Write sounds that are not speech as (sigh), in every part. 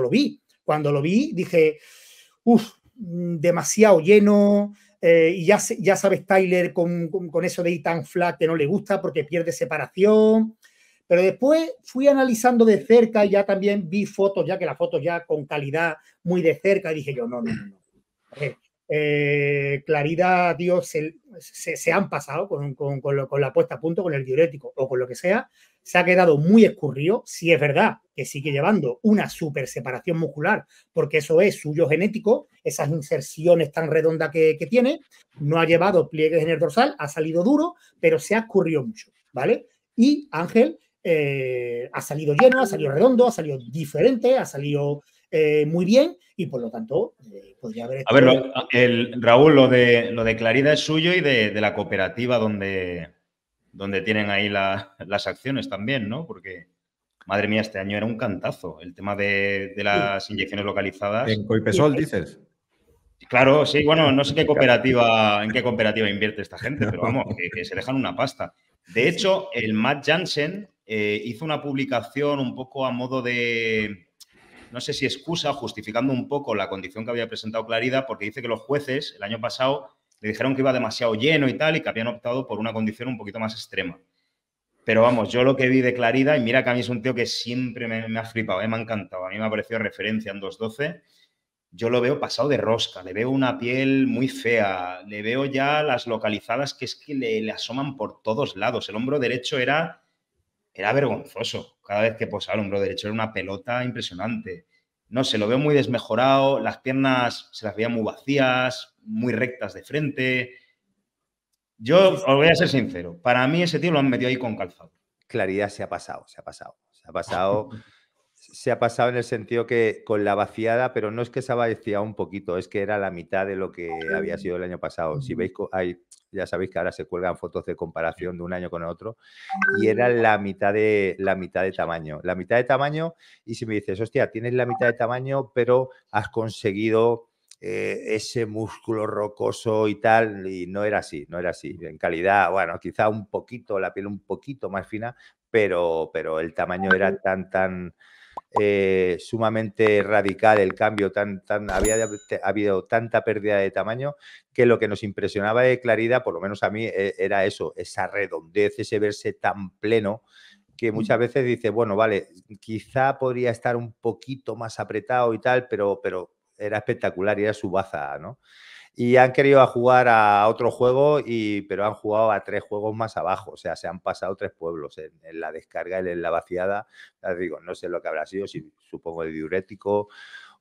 lo vi. Cuando lo vi, dije, uff, demasiado lleno. Eh, y ya, ya sabes, Tyler, con, eso de tan flat que no le gusta porque pierde separación. Pero después fui analizando de cerca y ya también vi fotos, ya que las fotos ya con calidad muy de cerca, y dije yo, no, no, no. Eh, claridad, Dios, se, han pasado con, con, la puesta a punto, con el diurético o con lo que sea, se ha quedado muy escurrido. Si es verdad que sigue llevando una super separación muscular, porque eso es suyo genético, esas inserciones tan redondas que, tiene, no ha llevado pliegues en el dorsal, ha salido duro, pero se ha escurrido mucho, ¿vale? Y Ángel eh, ha salido lleno, ha salido redondo, ha salido diferente, ha salido eh, muy bien y por lo tanto eh, podría haber... A ver, el, Raúl, lo de, lo de Clarida es suyo y de, de la cooperativa donde donde tienen ahí las acciones también, ¿no? Porque, madre mía, este año era un cantazo el tema de, las inyecciones localizadas. En Coipesol, dices. Claro, sí, bueno, no sé qué (laughs) cooperativa, en qué cooperativa invierte esta gente, pero vamos, que, se dejan una pasta. De hecho, el Matt Jansen eh, hizo una publicación un poco a modo de, no sé si excusa, justificando un poco la condición que había presentado Clarida, porque dice que los jueces el año pasado le dijeron que iba demasiado lleno y tal, y que habían optado por una condición un poquito más extrema. Pero vamos, yo lo que vi de Clarida, y mira que a mí es un tío que siempre me, ha flipado, eh, me ha encantado, a mí me ha parecido referencia en 2.12, yo lo veo pasado de rosca, le veo una piel muy fea, le veo ya las localizadas que es que le, asoman por todos lados, el hombro derecho era, era vergonzoso, cada vez que posaba el hombro derecho era una pelota impresionante, no se lo veo muy desmejorado, las piernas se las veía muy vacías, muy rectas de frente. Yo os voy a ser sincero, para mí ese tío lo han metido ahí con calzado. Claridad se ha pasado, se ha pasado, se ha pasado. (laughs) se ha pasado en el sentido que con la vaciada, pero no es que se ha vaciado un poquito, es que era la mitad de lo que había sido el año pasado. Si veis, hay, ya sabéis que ahora se cuelgan fotos de comparación de un año con el otro y era la mitad de la mitad de tamaño, la mitad de tamaño y si me dices, hostia, tienes la mitad de tamaño, pero has conseguido eh, ese músculo rocoso y tal, y no era así, no era así. En calidad, bueno, quizá un poquito, la piel un poquito más fina, pero, pero el tamaño era tan, tan eh, sumamente radical, el cambio, tan, tan, había habido tanta pérdida de tamaño que lo que nos impresionaba de claridad por lo menos a mí, e, era eso, esa redondez, ese verse tan pleno que muchas veces dice, bueno, vale, quizá podría estar un poquito más apretado y tal, pero, pero era espectacular y era su baza, ¿no? Y han querido jugar a otro juego, y, pero han jugado a tres juegos más abajo, o sea, se han pasado tres pueblos en, la descarga y en la vaciada. digo, no sé lo que habrá sido, si supongo de diurético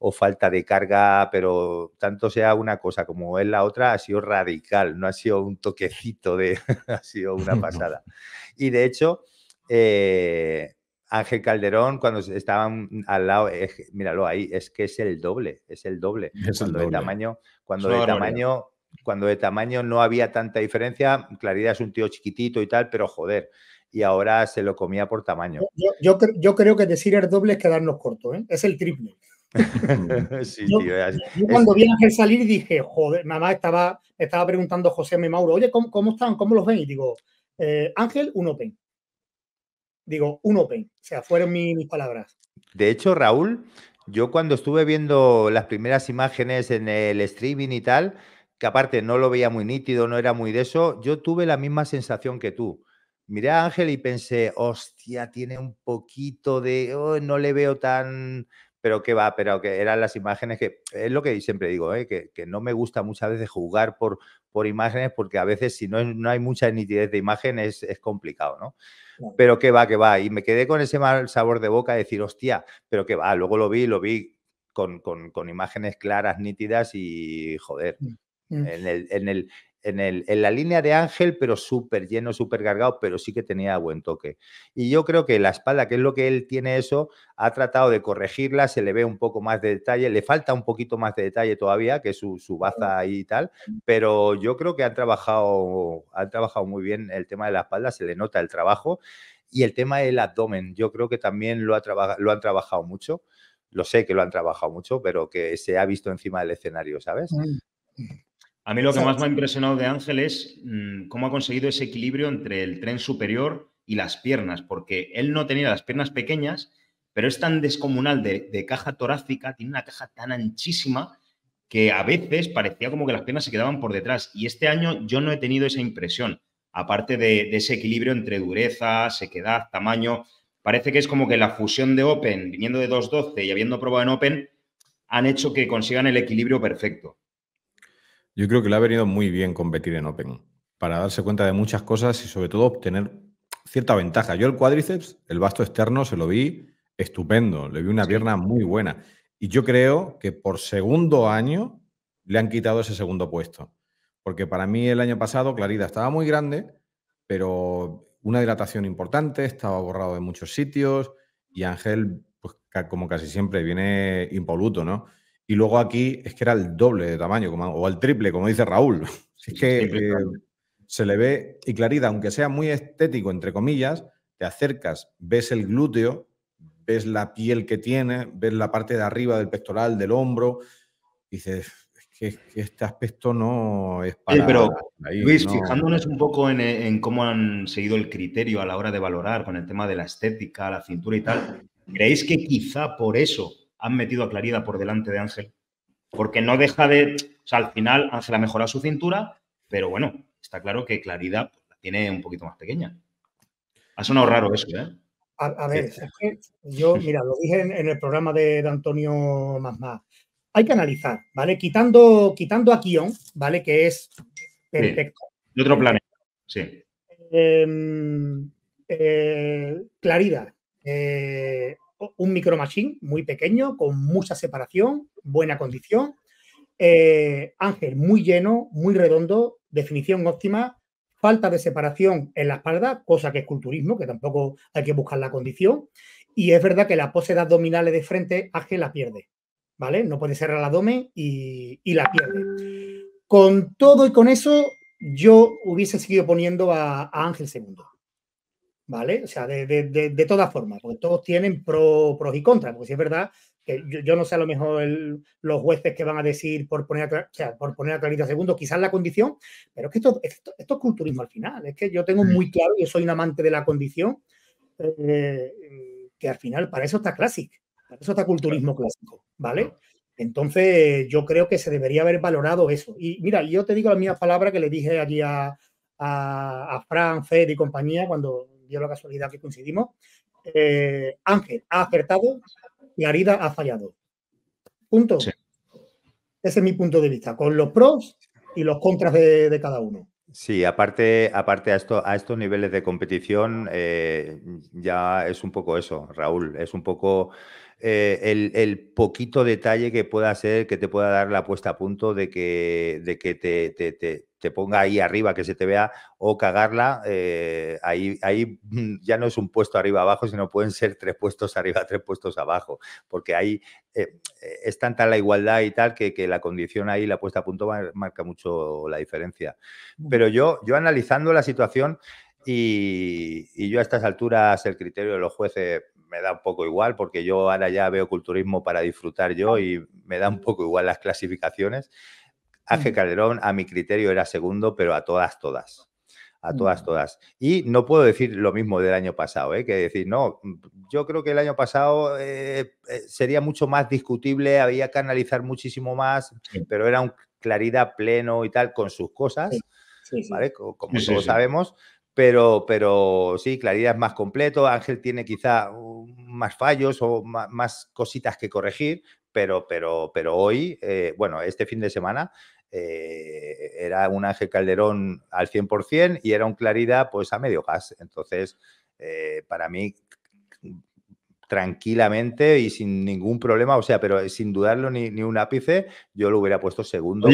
o falta de carga, pero tanto sea una cosa como es la otra, ha sido radical, no ha sido un toquecito de, (laughs) ha sido una (laughs) pasada. Y de hecho, eh, Ángel Calderón, cuando estaban al lado, míralo ahí, es que es el doble, es el doble. (laughs) cuando de tamaño, cuando de tamaño, cuando de tamaño no había tanta diferencia, Claridad es un tío chiquitito y tal, pero joder, y ahora se lo comía por tamaño. Yo, yo, creo que decir el doble es quedarnos corto, ¿eh? es el triple. (laughs) yo, cuando vi a Ángel salir dije, joder, mamá estaba, estaba preguntando José M. Mauro, oye, ¿cómo, están? ¿Cómo los ven? Y digo, eh, Ángel, un open digo, un open. O sea, fueron mis, palabras. De hecho, Raúl, yo cuando estuve viendo las primeras imágenes en el streaming y tal, que aparte no lo veía muy nítido, no era muy de eso, yo tuve la misma sensación que tú. Miré a Ángel y pensé, hostia, tiene un poquito de, oh, no le veo tan, pero que va, pero que eran las imágenes que, es lo que siempre digo, ¿eh? que, que, no me gusta muchas veces jugar por, por imágenes porque a veces si no, no hay mucha nitidez de imagen es, es complicado, ¿no? Pero que va, que va. Y me quedé con ese mal sabor de boca decir, hostia, pero que va. Luego lo vi, lo vi con, imágenes claras, nítidas y joder. Mm, mm. en, el, en, el, en, la línea de Ángel, pero súper lleno, súper cargado, pero sí que tenía buen toque. Y yo creo que la espalda, que es lo que él tiene eso, ha tratado de corregirla, se le ve un poco más de detalle, le falta un poquito más de detalle todavía, que es su, su baza ahí y tal, pero yo creo que han trabajado, han trabajado muy bien el tema de la espalda, se le nota el trabajo. Y el tema del abdomen, yo creo que también lo, ha lo han trabajado mucho. Lo sé que lo han trabajado mucho, pero que se ha visto encima del escenario, ¿sabes? Mm. A mí lo que más me ha impresionado de Ángel es mm, cómo ha conseguido ese equilibrio entre el tren superior y las piernas, porque él no tenía las piernas pequeñas, pero es tan descomunal de, caja torácica, tiene una caja tan anchísima que a veces parecía como que las piernas se quedaban por detrás. Y este año yo no he tenido esa impresión, aparte de, de ese equilibrio entre dureza, sequedad, tamaño. Parece que es como que la fusión de Open, viniendo de 2.12 y habiendo probado en Open, han hecho que consigan el equilibrio perfecto. Yo creo que le ha venido muy bien competir en Open para darse cuenta de muchas cosas y sobre todo obtener cierta ventaja. Yo el cuádriceps, el vasto externo, se lo vi estupendo, le vi una pierna muy buena. Y yo creo que por segundo año le han quitado ese segundo puesto. Porque para mí el año pasado Clarida estaba muy grande, pero una dilatación importante, estaba borrado de muchos sitios y Ángel, pues, como casi siempre, viene impoluto, ¿no? Y luego aquí es que era el doble de tamaño, o el triple, como dice Raúl. (laughs) es que eh, se le ve, y Clarida, aunque sea muy estético, entre comillas, te acercas, ves el glúteo, ves la piel que tiene, ves la parte de arriba del pectoral, del hombro, y dices, que, este aspecto no es para. pero, Luis, fijándonos un poco en, cómo han seguido el criterio a la hora de valorar con el tema de la estética, la cintura y tal, ¿creéis que quizá por eso han metido a Clarida por delante de Ángel. Porque no deja de. O sea, al final Ángel ha mejorado su cintura, pero bueno, está claro que Clarida pues, la tiene un poquito más pequeña. Ha sonado raro eso, ¿eh? A, ver, que yo, (laughs) mira, lo dije en, el programa de, Antonio más Hay que analizar, ¿vale? Quitando, quitando a Kion, ¿vale? Que es perfecto. De otro planeta, sí. Em, eh, Clarida, eh, un micro machine muy pequeño, con mucha separación, buena condición. Eh, ángel muy lleno, muy redondo, definición óptima, falta de separación en la espalda, cosa que es culturismo, que tampoco hay que buscar la condición. Y es verdad que la pose de abdominales de frente, Ángel la pierde, ¿vale? No puede cerrar el abdomen y, la pierde. Con todo y con eso, yo hubiese seguido poniendo a Ángel segundo. ¿vale? O sea, de, de, de, de todas formas, porque todos tienen pros y contras, porque si es verdad que yo, no sé a lo mejor los jueces que van a decir por poner a, o por poner a Clarita Segundo, quizás la condición, pero es que esto, esto, es culturismo mm. al final, es que yo tengo muy mm. claro, yo soy un amante de la condición, eh, que al final para eso está Classic, para eso está culturismo clásico, ¿vale? Entonces yo creo que se debería haber valorado eso. Y mira, yo te digo la misma palabras que le dije allí a, a, a Fran, Fed y compañía cuando la casualidad que coincidimos. Eh, Ángel ha acertado y Arida ha fallado. Punto. Ese es mi punto de vista, con los pros y los contras de, cada uno. Sí, aparte, aparte a, esto, a estos niveles de competición, eh, ya es un poco eso, Raúl, es un poco eh, el, poquito detalle que pueda ser, que te pueda dar la puesta a punto de que, de que te, ponga ahí arriba, que se te vea, o cagarla, eh, ahí, ahí (laughs) ya no es un puesto arriba abajo, sino pueden ser tres puestos arriba, (laughs) tres puestos abajo, porque ahí eh, es tanta la igualdad y tal que, la condición ahí, la puesta a punto, marca mucho la diferencia. Pero yo, yo analizando la situación... Y, y yo a estas alturas el criterio de los jueces me da un poco igual porque yo ahora ya veo culturismo para disfrutar yo y me da un poco igual las clasificaciones. Ángel Calderón, a mi criterio, era segundo, pero a todas, todas. A todas, todas. Y no puedo decir lo mismo del año pasado, ¿eh? que decir, no, yo creo que el año pasado eh, eh, sería mucho más discutible, había que analizar muchísimo más, pero era un claridad pleno y tal, con sus cosas, ¿vale? Como todos sabemos, pero, pero sí, Claridad es más completo. Ángel tiene quizá más fallos o más, cositas que corregir, pero, pero, pero hoy, eh, bueno, este fin de semana eh, era un Ángel Calderón al 100% y era un Claridad pues a medio gas. Entonces, eh, para mí, tranquilamente y sin ningún problema, o sea, pero sin dudarlo ni, un ápice, yo lo hubiera puesto segundo.